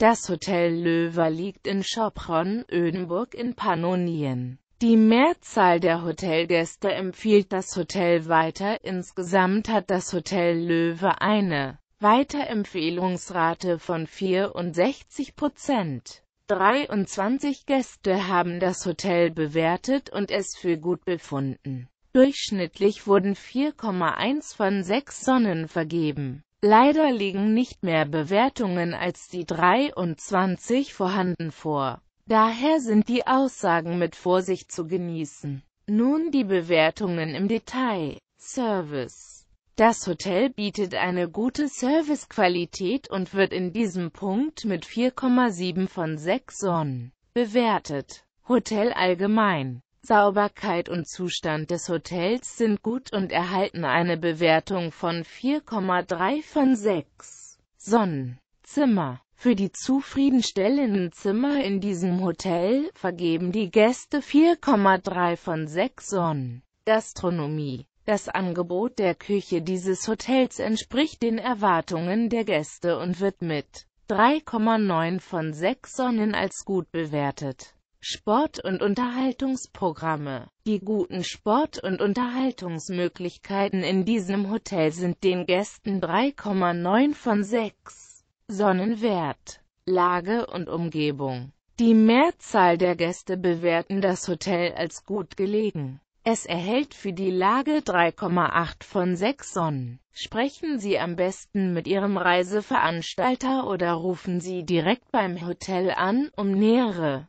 Das Hotel Löwe liegt in Schopron, Ödenburg in Pannonien. Die Mehrzahl der Hotelgäste empfiehlt das Hotel weiter, insgesamt hat das Hotel Löwe eine Weiterempfehlungsrate von 64 Prozent. 23 Gäste haben das Hotel bewertet und es für gut befunden. Durchschnittlich wurden 4,1 von 6 Sonnen vergeben. Leider liegen nicht mehr Bewertungen als die 23 vorhanden vor. Daher sind die Aussagen mit Vorsicht zu genießen. Nun die Bewertungen im Detail. Service Das Hotel bietet eine gute Servicequalität und wird in diesem Punkt mit 4,7 von 6 Sonnen bewertet. Hotel allgemein Sauberkeit und Zustand des Hotels sind gut und erhalten eine Bewertung von 4,3 von 6 Sonnen. Zimmer. Für die zufriedenstellenden Zimmer in diesem Hotel vergeben die Gäste 4,3 von 6 Sonnen. Gastronomie. Das Angebot der Küche dieses Hotels entspricht den Erwartungen der Gäste und wird mit 3,9 von 6 Sonnen als gut bewertet. Sport- und Unterhaltungsprogramme. Die guten Sport- und Unterhaltungsmöglichkeiten in diesem Hotel sind den Gästen 3,9 von 6 Sonnenwert, Lage und Umgebung. Die Mehrzahl der Gäste bewerten das Hotel als gut gelegen. Es erhält für die Lage 3,8 von 6 Sonnen. Sprechen Sie am besten mit Ihrem Reiseveranstalter oder rufen Sie direkt beim Hotel an, um nähere